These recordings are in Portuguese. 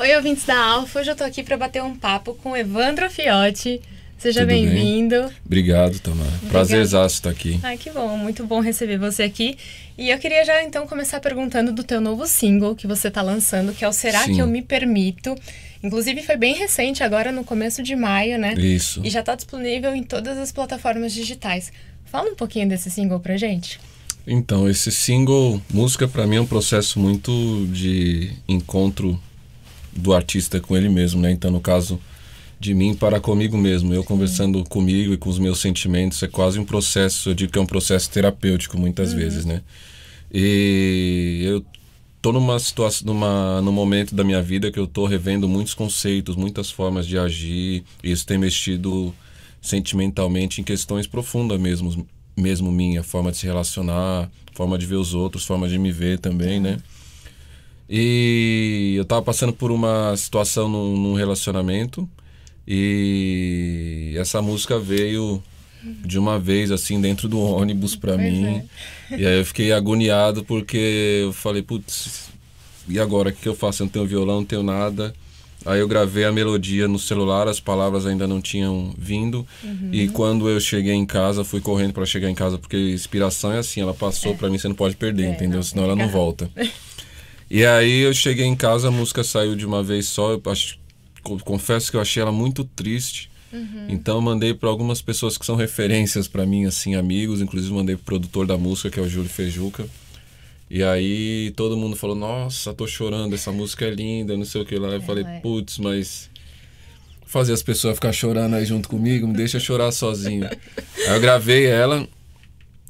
Oi, ouvintes da Alfa. Hoje eu tô aqui para bater um papo com Evandro Fiotti. Seja bem-vindo. Bem? Obrigado, Tamara. Prazerzaço estar tá aqui. Ai, ah, que bom. Muito bom receber você aqui. E eu queria já então começar perguntando do teu novo single que você tá lançando, que é o Será Sim. que eu me permito? Inclusive foi bem recente, agora no começo de maio, né? Isso. E já tá disponível em todas as plataformas digitais. Fala um pouquinho desse single pra gente. Então, esse single, música para mim é um processo muito de encontro do artista com ele mesmo, né? Então, no caso de mim para comigo mesmo, eu conversando comigo e com os meus sentimentos, é quase um processo, eu digo que é um processo terapêutico muitas uhum. vezes, né? E eu tô numa situação, numa, num momento da minha vida que eu tô revendo muitos conceitos, muitas formas de agir, e isso tem mexido sentimentalmente em questões profundas mesmo, mesmo minha, forma de se relacionar, forma de ver os outros, forma de me ver também, né? Uhum. E eu tava passando por uma situação num, num relacionamento e essa música veio de uma vez assim dentro do ônibus para mim. É. E aí eu fiquei agoniado porque eu falei, putz, e agora o que eu faço? Eu não tenho violão, não tenho nada. Aí eu gravei a melodia no celular, as palavras ainda não tinham vindo. Uhum. E quando eu cheguei em casa, fui correndo para chegar em casa, porque inspiração é assim, ela passou é. para mim, você não pode perder, é, entendeu? Não, Senão ela não volta. E aí eu cheguei em casa, a música saiu de uma vez só. Eu acho, confesso que eu achei ela muito triste. Uhum. Então eu mandei para algumas pessoas que são referências para mim, assim, amigos. Inclusive mandei pro produtor da música, que é o Júlio Fejuca. E aí todo mundo falou: Nossa, tô chorando, essa música é linda, não sei o que lá. Eu é, falei: Putz, mas fazer as pessoas ficar chorando aí junto comigo, me deixa chorar sozinho. aí eu gravei ela,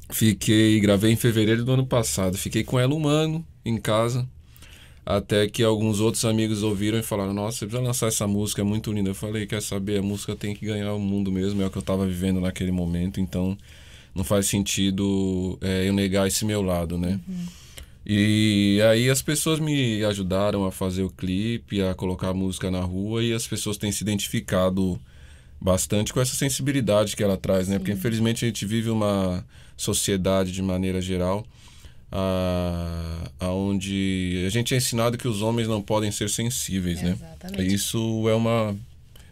fiquei, gravei em fevereiro do ano passado. Fiquei com ela um ano em casa. Até que alguns outros amigos ouviram e falaram: Nossa, você precisa lançar essa música, é muito linda. Eu falei: Quer saber? A música tem que ganhar o mundo mesmo, é o que eu estava vivendo naquele momento, então não faz sentido é, eu negar esse meu lado, né? Uhum. E aí as pessoas me ajudaram a fazer o clipe, a colocar a música na rua e as pessoas têm se identificado bastante com essa sensibilidade que ela traz, né? Porque infelizmente a gente vive uma sociedade de maneira geral a, aonde a gente é ensinado que os homens não podem ser sensíveis, é, né? Exatamente. Isso é uma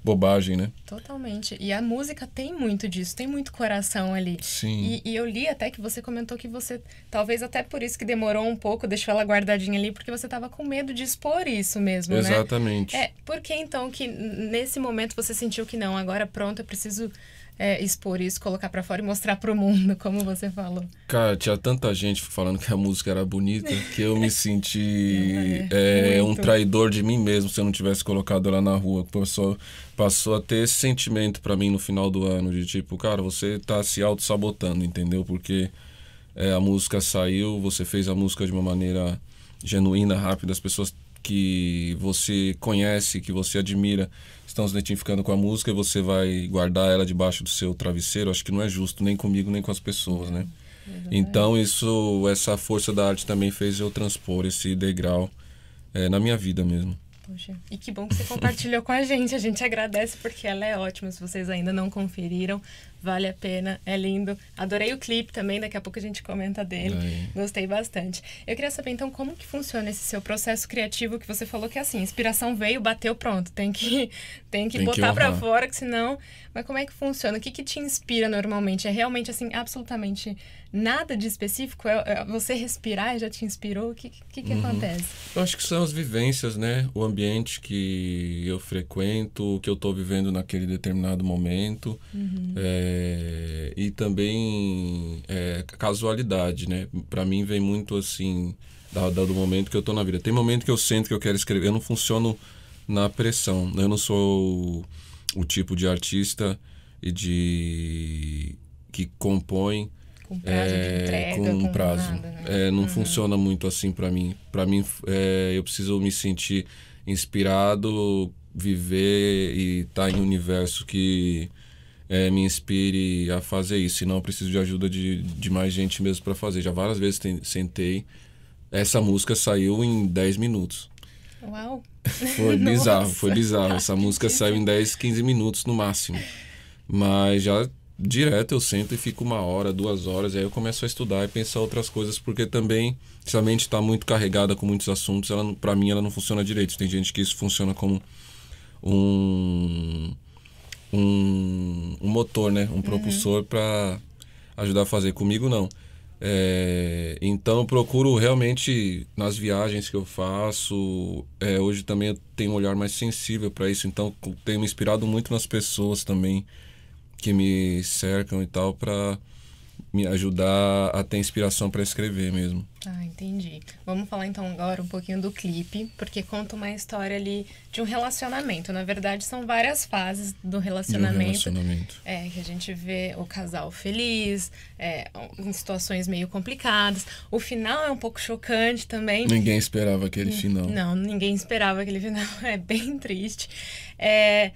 bobagem, né? Totalmente. E a música tem muito disso, tem muito coração ali. Sim. E, e, eu li até que você comentou que você, talvez até por isso que demorou um pouco, deixou ela guardadinha ali, porque você estava com medo de expor isso mesmo, Exatamente. né? Exatamente. É, por que então que nesse momento você sentiu que não, agora pronto, eu preciso é, expor isso, colocar para fora e mostrar para o mundo, como você falou? Cara, tinha tanta gente falando que a música era bonita que eu me senti é, é, um traidor de mim mesmo se eu não tivesse colocado ela na rua. Passou, passou a ter esse sentimento para mim no final do ano, de tipo, cara, você tá se auto-sabotando, entendeu? Porque é, a música saiu, você fez a música de uma maneira genuína, rápida, as pessoas que você conhece, que você admira, estão se identificando com a música e você vai guardar ela debaixo do seu travesseiro, acho que não é justo, nem comigo, nem com as pessoas, né? Então isso, essa força da arte também fez eu transpor esse degrau é, na minha vida mesmo. Poxa, e que bom que você compartilhou com a gente. A gente agradece porque ela é ótima. Se vocês ainda não conferiram, vale a pena, é lindo. Adorei o clipe também, daqui a pouco a gente comenta dele. Aí. Gostei bastante. Eu queria saber então como que funciona esse seu processo criativo que você falou que assim, inspiração veio, bateu, pronto, tem que tem que tem botar para fora, que senão, mas como é que funciona? O que que te inspira normalmente? É realmente assim, absolutamente nada de específico? É, é você respirar e já te inspirou? O que que, que uhum. acontece? Eu acho que são as vivências, né? O ambiente que eu frequento, o que eu tô vivendo naquele determinado momento. Uhum. É, é, e também é, casualidade, né? Para mim vem muito assim da, da, do momento que eu tô na vida. Tem momento que eu sinto que eu quero escrever, eu não funciono na pressão. Né? Eu não sou o, o tipo de artista e de que compõe com prazo é, entrega, com, prazo. Nada, né? é, não uhum. funciona muito assim para mim. Para mim, é, eu preciso me sentir inspirado, viver e estar tá em um universo que é, me inspire a fazer isso. Senão eu preciso de ajuda de, de mais gente mesmo para fazer. Já várias vezes tem, sentei. Essa música saiu em 10 minutos. Uau! Foi bizarro, foi bizarro. Essa música saiu em 10, 15 minutos no máximo. Mas já direto eu sento e fico uma hora, duas horas, aí eu começo a estudar e pensar outras coisas, porque também, se a mente está muito carregada com muitos assuntos, ela para mim ela não funciona direito. Tem gente que isso funciona como um um, um motor, né? Um propulsor uhum. para ajudar a fazer. Comigo não. É, então eu procuro realmente nas viagens que eu faço. É, hoje também eu tenho um olhar mais sensível para isso, então tenho me inspirado muito nas pessoas também que me cercam e tal para me ajudar a ter inspiração para escrever mesmo. Ah, entendi. Vamos falar então agora um pouquinho do clipe, porque conta uma história ali de um relacionamento. Na verdade, são várias fases do relacionamento. Um relacionamento. É, que a gente vê o casal feliz, é, em situações meio complicadas. O final é um pouco chocante também. Ninguém esperava aquele final. Não, ninguém esperava aquele final. É bem triste. É.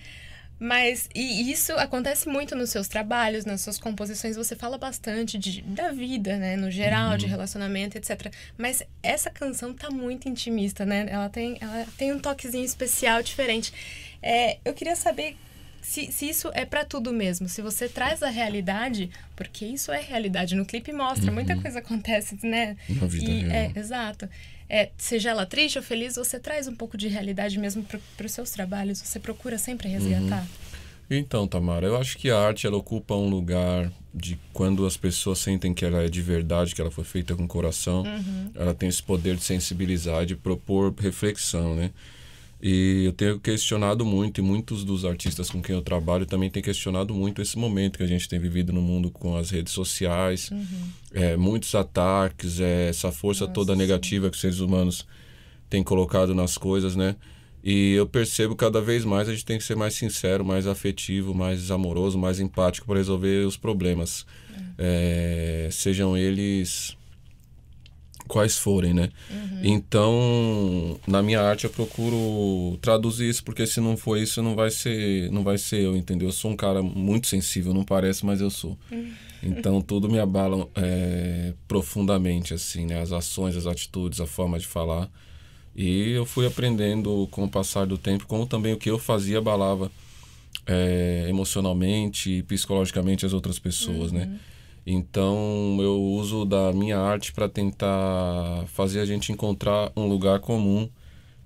Mas e isso acontece muito nos seus trabalhos, nas suas composições. Você fala bastante de, da vida, né? No geral, uhum. de relacionamento, etc. Mas essa canção tá muito intimista, né? Ela tem, ela tem um toquezinho especial, diferente. É, eu queria saber se, se isso é para tudo mesmo. Se você traz a realidade, porque isso é realidade. No clipe mostra, uhum. muita coisa acontece, né? Na vida e, é, real. É, exato é, seja ela triste ou feliz, você traz um pouco de realidade mesmo para os seus trabalhos? Você procura sempre resgatar? Uhum. Então, Tamara, eu acho que a arte ela ocupa um lugar de quando as pessoas sentem que ela é de verdade, que ela foi feita com o coração, uhum. ela tem esse poder de sensibilizar, de propor reflexão, né? E eu tenho questionado muito, e muitos dos artistas com quem eu trabalho também têm questionado muito esse momento que a gente tem vivido no mundo com as redes sociais, uhum. é, muitos ataques, é, essa força Nossa, toda negativa sim. que os seres humanos têm colocado nas coisas, né? E eu percebo cada vez mais a gente tem que ser mais sincero, mais afetivo, mais amoroso, mais empático para resolver os problemas. É, é sejam eles quais forem, né? Uhum. Então, na minha arte eu procuro traduzir isso, porque se não for isso, não vai ser, não vai ser eu, entendeu? Eu sou um cara muito sensível, não parece, mas eu sou. Uhum. Então, tudo me abala é, profundamente, assim, né? As ações, as atitudes, a forma de falar. E eu fui aprendendo com o passar do tempo, como também o que eu fazia abalava é, emocionalmente e psicologicamente as outras pessoas, né? uhum. né? Então eu uso da minha arte para tentar fazer a gente encontrar um lugar comum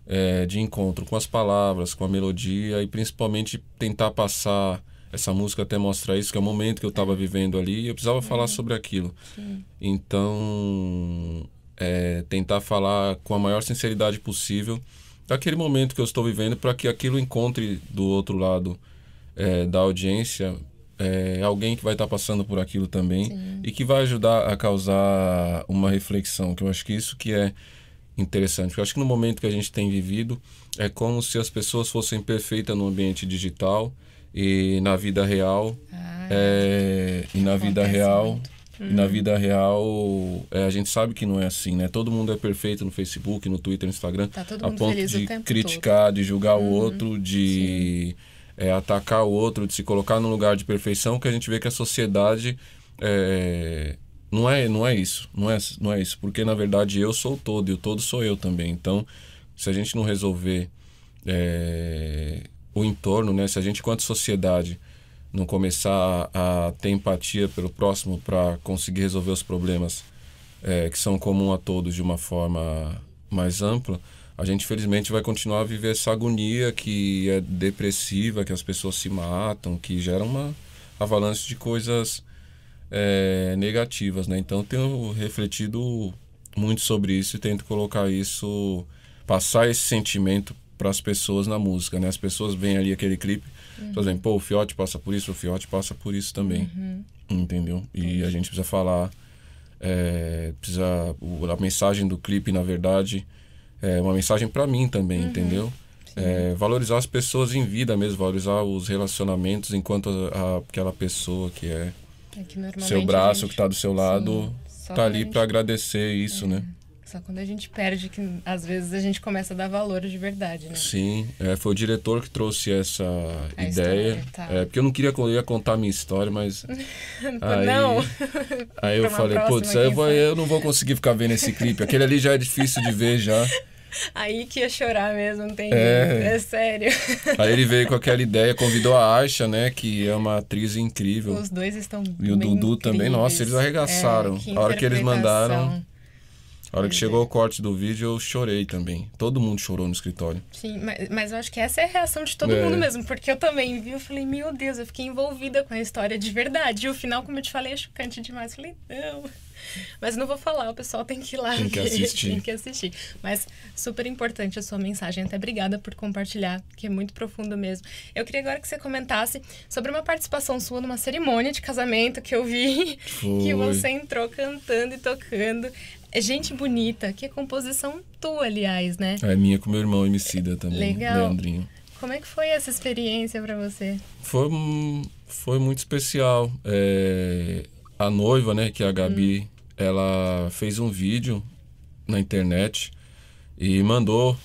é, de encontro com as palavras, com a melodia e principalmente tentar passar essa música até mostrar isso, que é o momento que eu estava vivendo ali e eu precisava é. falar sobre aquilo. Sim. Então, é, tentar falar com a maior sinceridade possível daquele momento que eu estou vivendo para que aquilo encontre do outro lado é, da audiência é, alguém que vai estar tá passando por aquilo também Sim. e que vai ajudar a causar uma reflexão, que eu acho que isso que é interessante. Porque eu acho que no momento que a gente tem vivido, é como se as pessoas fossem perfeitas no ambiente digital e na vida real. Ah, é, e na vida real. Uhum. E na uhum. vida real, é, a gente sabe que não é assim, né? Todo mundo é perfeito no Facebook, no Twitter, no Instagram. Tá a ponto de criticar, todo. de julgar uhum. o outro, de. Sim é, atacar o outro, de se colocar num lugar de perfeição, que a gente vê que a sociedade é, não é não é isso, não é não é isso, porque na verdade eu sou o todo e o todo sou eu também. Então, se a gente não resolver é, o entorno, né, se a gente quanto sociedade não começar a, a ter empatia pelo próximo para conseguir resolver os problemas é, que são comuns a todos de uma forma mais ampla, a gente felizmente vai continuar a viver essa agonia que é depressiva, que as pessoas se matam, que gera uma avalanche de coisas é, negativas, né? Então tenho refletido muito sobre isso e tento colocar isso, passar esse sentimento para as pessoas na música, né? As pessoas veem ali aquele clipe, uhum. fazem, pô, o Fiote passa por isso, o Fiote passa por isso também, uhum. entendeu? E a gente precisa falar, é, precisa a mensagem do clipe, na verdade, é, uma mensagem para mim também, uhum. entendeu? É, valorizar as pessoas em vida mesmo, valorizar os relacionamentos enquanto a, a, aquela pessoa que é, é que seu braço gente... que está do seu lado tá ali para agradecer é, isso, né? Só quando a gente perde que às vezes a gente começa a dar valor de verdade, né? Sim, é, foi o diretor que trouxe essa a ideia. História, tá. é, porque eu não queria eu ia contar a minha história, mas. aí, não! Aí eu falei, putz, eu, vou, eu não vou conseguir ficar vendo esse clipe. Aquele ali já é difícil de ver já. Aí que ia chorar mesmo, não tem é. é sério. Aí ele veio com aquela ideia, convidou a Aisha, né, que é uma atriz incrível. Os dois estão E o Dudu incríveis. também, nossa, eles arregaçaram. É, a hora que eles mandaram. A hora que chegou o corte do vídeo, eu chorei também. Todo mundo chorou no escritório. Sim, mas, mas eu acho que essa é a reação de todo é. mundo mesmo, porque eu também vi, eu falei, meu Deus, eu fiquei envolvida com a história de verdade. E o final, como eu te falei, é chocante demais. Eu falei, não. Mas não vou falar, o pessoal tem que ir lá. Tem que assistir. tem que assistir. Mas super importante a sua mensagem. Até obrigada por compartilhar, que é muito profundo mesmo. Eu queria agora que você comentasse sobre uma participação sua numa cerimônia de casamento que eu vi, Foi. que você entrou cantando e tocando. É gente bonita, que é composição tua, aliás, né? É minha com meu irmão Emicida também, Legal. Leandrinho. Como é que foi essa experiência para você? Foi, hum, foi muito especial. É, a noiva, né, que é a Gabi, hum ela fez um vídeo na internet e mandou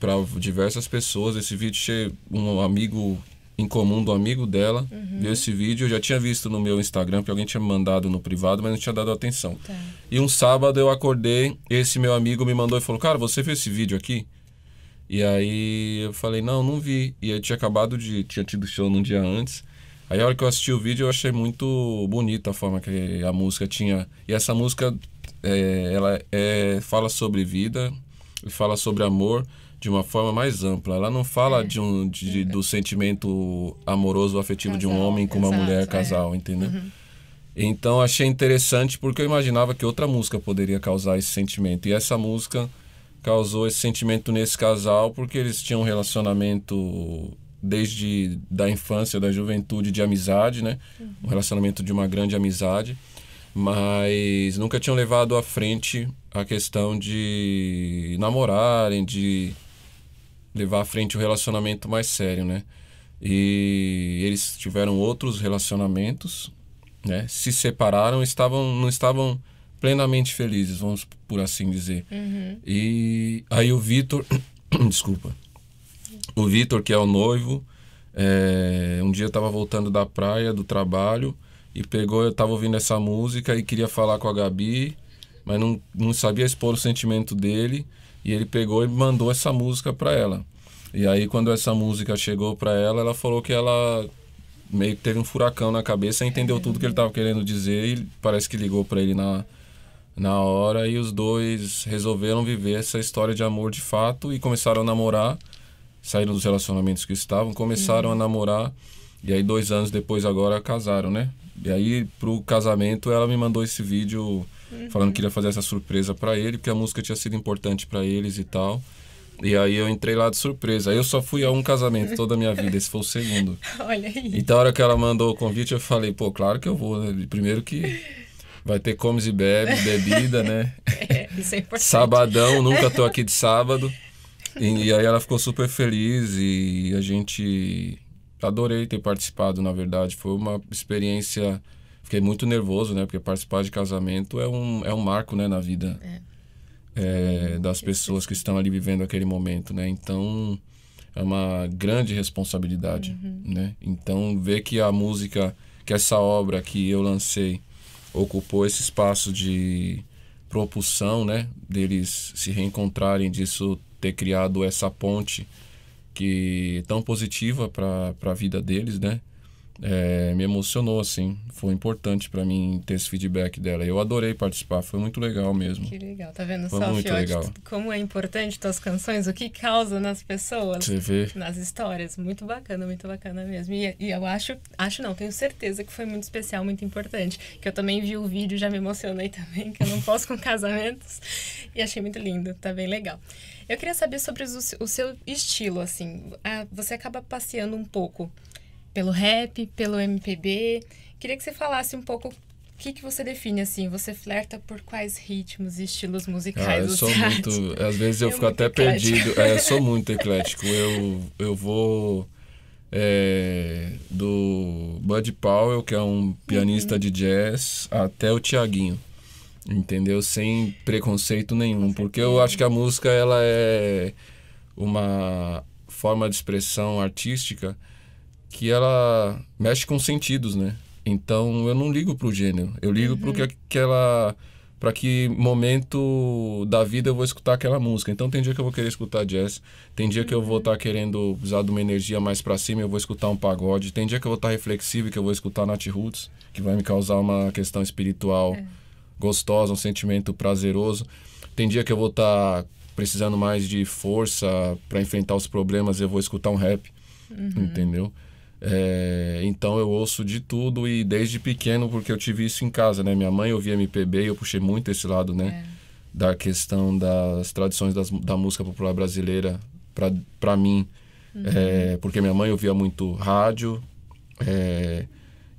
para diversas pessoas. Esse vídeo chegou um amigo em comum do amigo dela uhum. viu esse vídeo. Eu já tinha visto no meu Instagram que alguém tinha mandado no privado, mas não tinha dado atenção. Tá. E um sábado eu acordei, esse meu amigo me mandou e falou: Cara, você viu esse vídeo aqui? E aí eu falei: Não, não vi. E eu tinha acabado de. tinha tido show no dia antes. Aí a hora que eu assisti o vídeo eu achei muito bonita a forma que a música tinha. E essa música é, ela é, fala sobre vida e fala sobre amor de uma forma mais ampla. Ela não fala é. de um, de, é. do sentimento amoroso afetivo casal, de um homem com uma exato, mulher é. casal, entendeu? Uhum. Então achei interessante porque eu imaginava que outra música poderia causar esse sentimento. E essa música causou esse sentimento nesse casal porque eles tinham um relacionamento desde da infância, da juventude, de amizade, né? Uhum. Um relacionamento de uma grande amizade, mas nunca tinham levado à frente a questão de namorarem, de levar à frente o um relacionamento mais sério, né? E eles tiveram outros relacionamentos, né? Se separaram, estavam não estavam plenamente felizes, vamos por assim dizer. Uhum. E aí o Vitor, desculpa. O Vitor, que é o noivo, é, um dia eu estava voltando da praia, do trabalho, e pegou, eu estava ouvindo essa música e queria falar com a Gabi, mas não, não sabia expor o sentimento dele, e ele pegou e mandou essa música para ela. E aí, quando essa música chegou para ela, ela falou que ela meio que teve um furacão na cabeça, entendeu tudo que ele estava querendo dizer e parece que ligou para ele na, na hora e os dois resolveram viver essa história de amor de fato e começaram a namorar saíram dos relacionamentos que estavam, começaram uhum. a namorar e aí dois anos depois agora casaram, né? E aí pro casamento ela me mandou esse vídeo uhum. falando que queria fazer essa surpresa para ele, porque a música tinha sido importante para eles e tal. E aí eu entrei lá de surpresa. Eu só fui a um casamento toda a minha vida, esse foi o segundo. Olha aí. Então a hora que ela mandou o convite, eu falei, pô, claro que eu vou, né? Primeiro que vai ter comes e bebe, bebida, né? É, isso é importante. Sabadão, nunca tô aqui de sábado. E, e, aí ela ficou super feliz e a gente. Adorei ter participado, na verdade. Foi uma experiência. Fiquei muito nervoso, né? Porque participar de casamento é um, é um marco, né, na vida é. É, das pessoas que estão ali vivendo aquele momento, né? Então é uma grande responsabilidade, uhum. né? Então ver que a música, que essa obra que eu lancei ocupou esse espaço de propulsão, né? Deles se reencontrarem, disso ter criado essa ponte que tão positiva para a vida deles, né? é, me emocionou, assim. Foi importante para mim ter esse feedback dela. Eu adorei participar, foi muito legal mesmo. Que legal, tá vendo foi só, muito Fiote, legal. como é importante tuas canções, o que causa nas pessoas, Você vê. nas histórias. Muito bacana, muito bacana mesmo. E, e, eu acho, acho não, tenho certeza que foi muito especial, muito importante. Que eu também vi o vídeo, já me emocionei também, que eu não posso com casamentos. E achei muito lindo, tá bem legal. Eu queria saber sobre o, seu estilo, assim. Ah, você acaba passeando um pouco pelo rap, pelo MPB. Queria que você falasse um pouco o que, que você define assim? Você flerta por quais ritmos e estilos musicais? Ah, eu sou muito. Às vezes eu, eu é fico até eclético. perdido. É, eu sou muito eclético. Eu, eu vou é, do Bud Powell, que é um pianista uhum. de jazz, até o Tiaguinho. Entendeu? Sem preconceito nenhum. Porque eu acho que a música ela é uma forma de expressão artística que ela mexe com sentidos, né? Então eu não ligo pro gênero, eu ligo uhum. pro que aquela para que momento da vida eu vou escutar aquela música. Então tem dia que eu vou querer escutar jazz, tem dia que eu vou estar uhum. tá querendo usar de uma energia mais para cima, eu vou escutar um pagode, tem dia que eu vou estar tá reflexivo, que eu vou escutar Nat Roots, que vai me causar uma questão espiritual é. gostosa, um sentimento prazeroso. Tem dia que eu vou estar tá precisando mais de força para enfrentar os problemas, eu vou escutar um rap, uhum. entendeu? É, então eu ouço de tudo e desde pequeno, porque eu tive isso em casa, né? Minha mãe ouvia MPB e eu puxei muito esse lado, né? É. Da questão das tradições das, da música popular brasileira para mim. Uhum. É, porque minha mãe ouvia muito rádio é,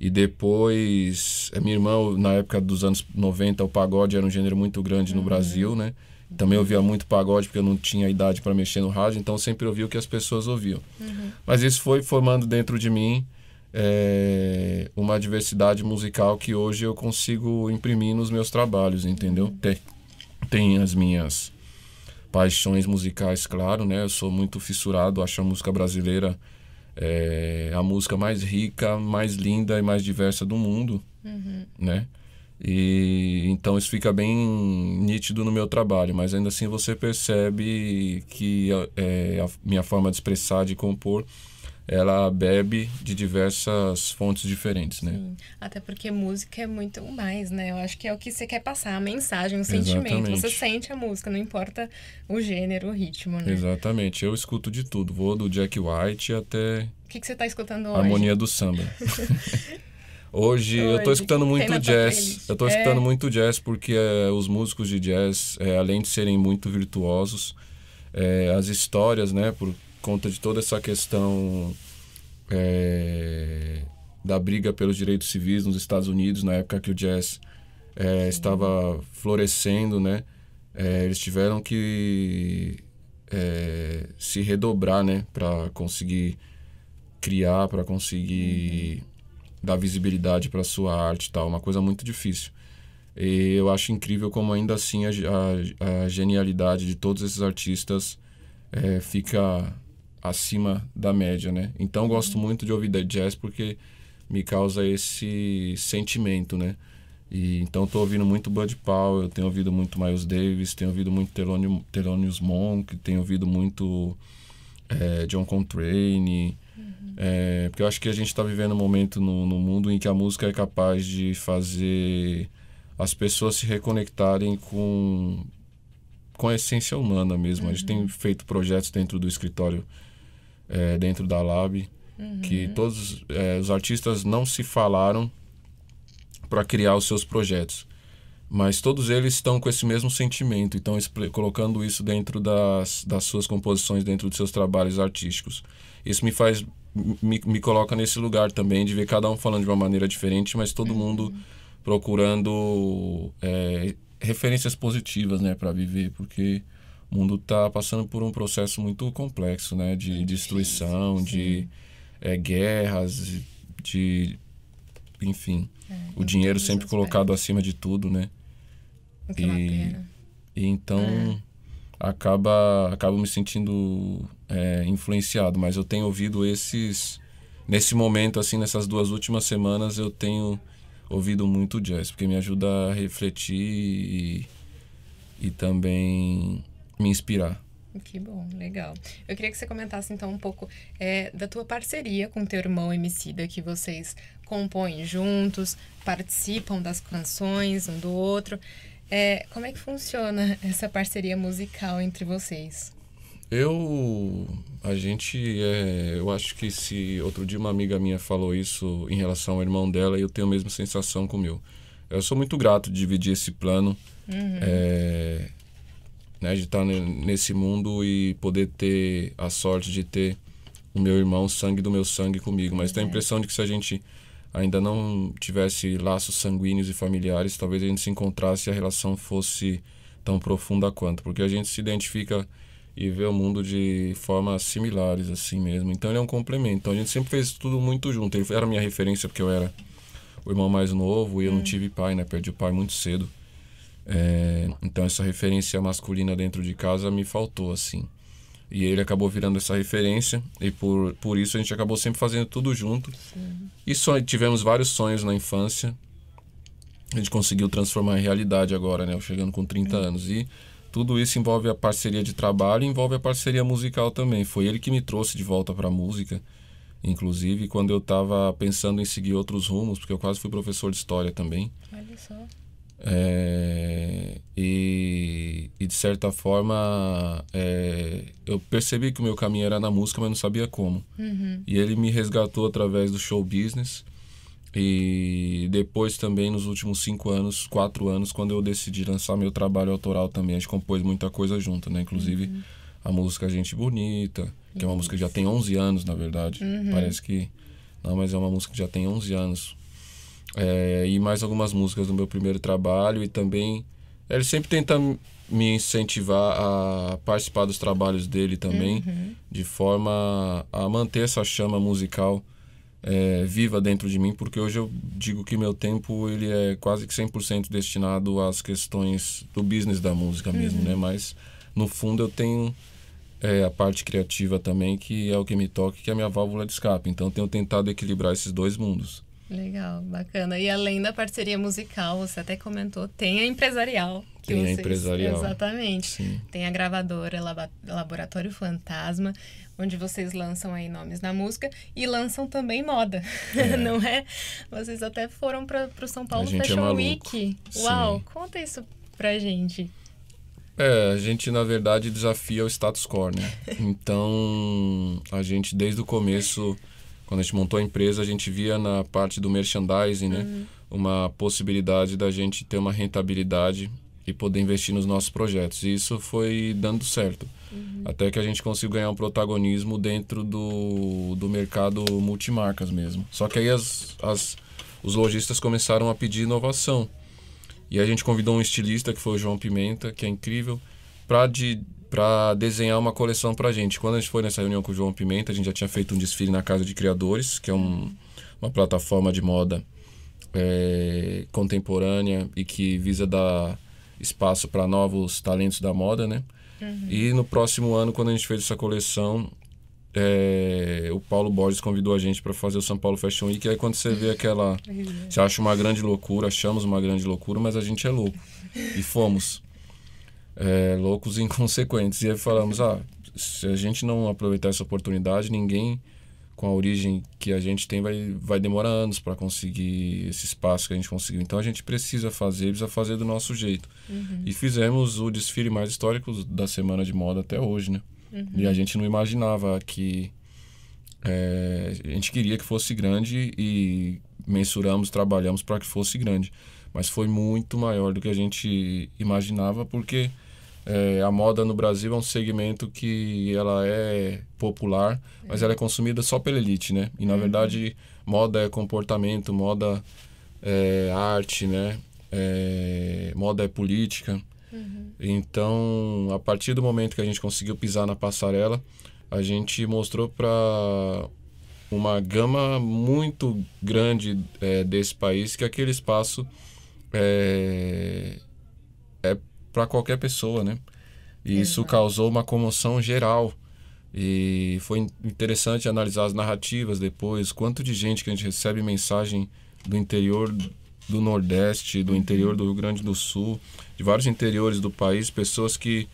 e depois é, minha irmã, na época dos anos 90, o pagode era um gênero muito grande no uhum. Brasil, né? Também ouvia muito pagode, porque eu não tinha idade para mexer no rádio, então sempre ouvia o que as pessoas ouviam. Uhum. Mas isso foi formando dentro de mim é, uma diversidade musical que hoje eu consigo imprimir nos meus trabalhos, entendeu? Uhum. Tem, tem as minhas paixões musicais, claro, né? Eu sou muito fissurado, acho a música brasileira é, a música mais rica, mais linda e mais diversa do mundo, uhum. né? E então isso fica bem nítido no meu trabalho, mas ainda assim você percebe que é, a minha forma de expressar, de compor, ela bebe de diversas fontes diferentes, né? Sim. Até porque música é muito mais, né? Eu acho que é o que você quer passar, a mensagem, o sentimento. Exatamente. Você sente a música, não importa o gênero, o ritmo, né? Exatamente. Eu escuto de tudo. Vou do Jack White até... O que, que você está escutando hoje? Harmonia do Samba. Hoje, Hoje eu estou escutando muito jazz. Eu estou escutando é. muito jazz porque é, os músicos de jazz, é, além de serem muito virtuosos, é, as histórias, né, por conta de toda essa questão da briga pelos direitos civis nos Estados Unidos, na época que o jazz estava florescendo, né, eles tiveram que se redobrar, né, para conseguir criar, para conseguir uhum dar visibilidade para sua arte e tal, uma coisa muito difícil. E eu acho incrível como ainda assim a, a, a genialidade de todos esses artistas é, fica acima da média, né? Então gosto uhum. muito de ouvir dead jazz porque me causa esse sentimento, né? E, então estou ouvindo muito Bud Powell, tenho ouvido muito Miles Davis, tenho ouvido muito Thelonious Monk, tenho ouvido muito é, John Contrane, é, porque eu acho que a gente está vivendo um momento no, no, mundo em que a música é capaz de fazer as pessoas se reconectarem com, com a essência humana mesmo. Uhum. A gente tem uhum. feito projetos dentro do escritório, é, dentro da Lab, uhum. que todos é, os artistas não se falaram para criar os seus projetos. Mas todos eles estão com esse mesmo sentimento, então colocando isso dentro das, das suas composições, dentro dos seus trabalhos artísticos. Isso me faz me, me coloca nesse lugar também, de ver cada um falando de uma maneira diferente, mas todo uhum. mundo procurando é, referências positivas, né, para viver, porque o mundo está passando por um processo muito complexo, né, de destruição, de é, guerras, de, enfim, é, o dinheiro sempre colocado acima de tudo, né? Que é e, e então é acaba acabo me sentindo é, influenciado mas eu tenho ouvido esses nesse momento assim nessas duas últimas semanas eu tenho ouvido muito jazz porque me ajuda a refletir e, e também me inspirar que bom, legal. Eu queria que você comentasse então um pouco é, da tua parceria com teu irmão Emicida, que vocês compõem juntos, participam das canções um do outro. É, como é que funciona essa parceria musical entre vocês? Eu, a gente, é, eu acho que se outro dia uma amiga minha falou isso em relação ao irmão dela, eu tenho a mesma sensação com o meu. Eu sou muito grato de dividir esse plano, uhum. é, né, de estar nesse mundo e poder ter a sorte de ter o meu irmão, sangue do meu sangue comigo. Mas é. tem a impressão de que se a gente ainda não tivesse laços sanguíneos e familiares, talvez a gente se encontrasse e a relação fosse tão profunda quanto, porque a gente se identifica e vê o mundo de formas similares assim mesmo. Então ele é um complemento. Então a gente sempre fez tudo muito junto. Ele era minha referência porque eu era o irmão mais novo e eu hum. não tive pai, né? Perdi o pai muito cedo. É, então essa referência masculina dentro de casa me faltou assim. E ele acabou virando essa referência e por, por isso a gente acabou sempre fazendo tudo junto. Sim. E sonho, tivemos vários sonhos na infância. A gente conseguiu transformar em realidade agora, né? Chegando com 30 é. anos. E tudo isso envolve a parceria de trabalho e envolve a parceria musical também. Foi ele que me trouxe de volta para a música. Inclusive, quando eu estava pensando em seguir outros rumos, porque eu quase fui professor de história também. Olha só. É, e, e, de certa forma é, eu percebi que o meu caminho era na música, mas não sabia como. Uhum. E ele me resgatou através do show business. E depois também nos últimos cinco anos, quatro anos, quando eu decidi lançar meu trabalho autoral também, a gente compôs muita coisa junto, né? Inclusive uhum. a música Gente Bonita, que é uma música que já tem 11 anos, na verdade. Uhum. Parece que. Não, mas é uma música que já tem 11 anos. É, e mais algumas músicas do meu primeiro trabalho e também ele sempre tenta me incentivar a participar dos trabalhos dele também uhum. de forma a manter essa chama musical é, viva dentro de mim porque hoje eu digo que meu tempo ele é quase que 100% destinado às questões do business da música mesmo né? uhum. né mas no fundo eu tenho é, a parte criativa também que é o que me toca que é a minha válvula de escape então eu tenho tentado equilibrar esses dois mundos Legal, bacana. E além da parceria musical, você até comentou, tem a empresarial. Que tem vocês... a empresarial. Exatamente. Sim. Tem a gravadora Lab... Laboratório Fantasma, onde vocês lançam aí nomes na música e lançam também moda, é. não é? Vocês até foram para o São Paulo é Fashion é Week. Uau, Sim. conta isso a gente. É, a gente na verdade desafia o status quo, né? Então, a gente desde o começo quando a gente montou a empresa, a gente via na parte do merchandising, né? Uhum. Uma possibilidade da gente ter uma rentabilidade e poder investir nos nossos projetos. E isso foi dando certo. Uhum. Até que a gente conseguiu ganhar um protagonismo dentro do, do mercado multimarcas mesmo. Só que aí as, as, os lojistas começaram a pedir inovação. E a gente convidou um estilista, que foi o João Pimenta, que é incrível, para de para desenhar uma coleção para a gente. Quando a gente foi nessa reunião com o João Pimenta, a gente já tinha feito um desfile na Casa de Criadores, que é um, uma plataforma de moda é, contemporânea e que visa dar espaço para novos talentos da moda, né? Uhum. E no próximo ano, quando a gente fez essa coleção, é, o Paulo Borges convidou a gente para fazer o São Paulo Fashion Week. E aí, quando você vê aquela. Uhum. Você acha uma grande loucura, achamos uma grande loucura, mas a gente é louco. E fomos é, loucos e inconsequentes. E aí falamos, ah, se a gente não aproveitar essa oportunidade, ninguém com a origem que a gente tem vai, vai demorar anos para conseguir esse espaço que a gente conseguiu. Então a gente precisa fazer, precisa fazer do nosso jeito. Uhum. E fizemos o desfile mais histórico da semana de moda até hoje, né? Uhum. E a gente não imaginava que é, a gente queria que fosse grande e mensuramos, trabalhamos para que fosse grande, mas foi muito maior do que a gente imaginava porque é, a moda no Brasil é um segmento que ela é popular, mas ela é consumida só pela elite, né? E na uhum. verdade, moda é comportamento, moda é arte, né? É, moda é política. Uhum. Então, a partir do momento que a gente conseguiu pisar na passarela, a gente mostrou para uma gama muito grande é, desse país que aquele espaço é, é para qualquer pessoa, né? E Exato. isso causou uma comoção geral. E foi interessante analisar as narrativas depois, quanto de gente que a gente recebe mensagem do interior do Nordeste, do interior do Rio Grande do Sul, de vários interiores do país, pessoas que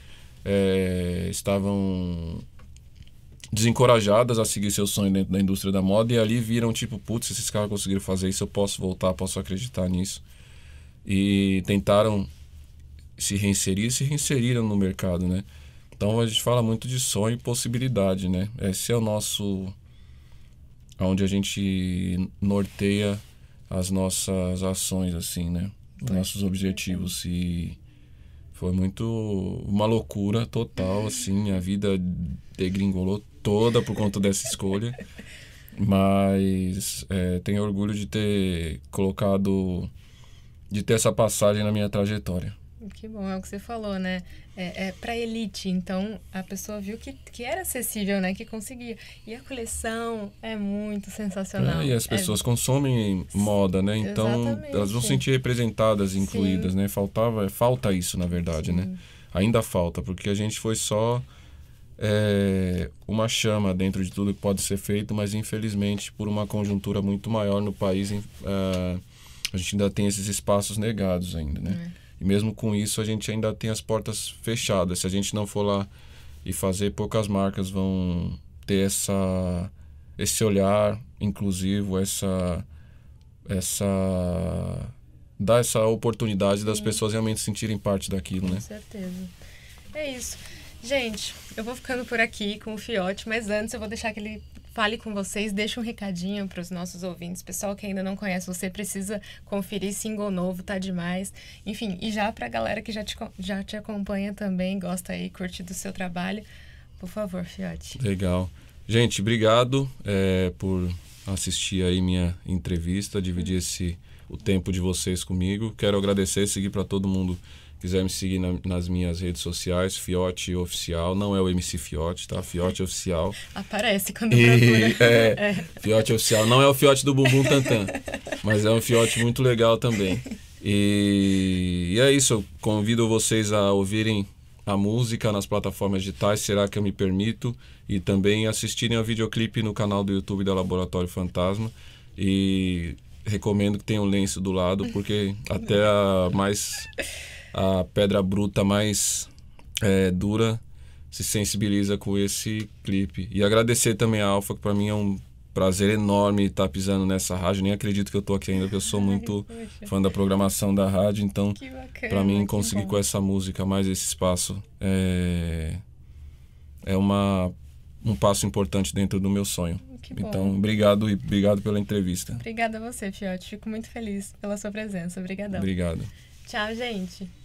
é, estavam desencorajadas a seguir seu sonho dentro da indústria da moda e ali viram tipo, putz, esses caras conseguiram fazer isso, eu posso voltar, posso acreditar nisso. E tentaram se reinserir, se reinseriram no mercado, né? Então a gente fala muito de sonho e possibilidade, né? Esse é o nosso onde a gente norteia as nossas ações assim, né? Os tá. nossos objetivos e foi muito uma loucura total assim, a vida degringolou toda por conta dessa escolha. Mas é, tenho orgulho de ter colocado de ter essa passagem na minha trajetória. Que bom, é o que você falou, né? É, é para elite, então a pessoa viu que, que era acessível, né? Que conseguia. E a coleção é muito sensacional. É, e as é pessoas é... consomem moda, né? Então Exatamente. elas vão se sentir representadas, incluídas, Sim. né? Faltava, é, falta isso, na verdade, né? Sim. né? Ainda falta, porque a gente foi só é, uma chama dentro de tudo que pode ser feito, mas infelizmente por uma conjuntura muito maior no país, ah, a gente ainda tem esses espaços negados ainda, né? É. E mesmo com isso, a gente ainda tem as portas fechadas. Se a gente não for lá e fazer, poucas marcas vão ter essa, esse olhar inclusivo, essa. essa dar essa oportunidade das pessoas realmente sentirem parte daquilo, com né? Com certeza. É isso. Gente, eu vou ficando por aqui com o Fiote, mas antes eu vou deixar aquele fale com vocês, deixa um recadinho para os nossos ouvintes. Pessoal que ainda não conhece, você precisa conferir single novo, tá demais. Enfim, e já para a galera que já te, já te acompanha também, gosta aí, curte do seu trabalho, por favor, Fiote. Legal. Gente, obrigado é, por assistir aí minha entrevista, dividir esse o tempo de vocês comigo. Quero agradecer, e seguir para todo mundo quiser me seguir na, nas minhas redes sociais, Fiote Oficial, não é o MC Fiote, tá? Fiote é. Oficial. Aparece quando e, procura. É, é. Fiote Oficial, não é o Fiote do Bumbum Tantan, mas é um Fiote muito legal também. E, e é isso, eu convido vocês a ouvirem a música nas plataformas digitais, será que eu me permito? E também assistirem ao videoclipe no canal do YouTube da Laboratório Fantasma. E recomendo que tenham lenço do lado, porque até a mais a pedra bruta mais é, dura se sensibiliza com esse clipe. E agradecer também a Alfa, que para mim é um prazer enorme estar tá pisando nessa rádio. Nem acredito que eu tô aqui ainda, porque eu sou muito Ai, fã da programação da rádio. Então, para mim, conseguir com essa música mais esse espaço é, é uma, um passo importante dentro do meu sonho. Então, obrigado e obrigado pela entrevista. Obrigada a você, Fiote. Fico muito feliz pela sua presença. Obrigadão. Obrigado. Tchau, gente.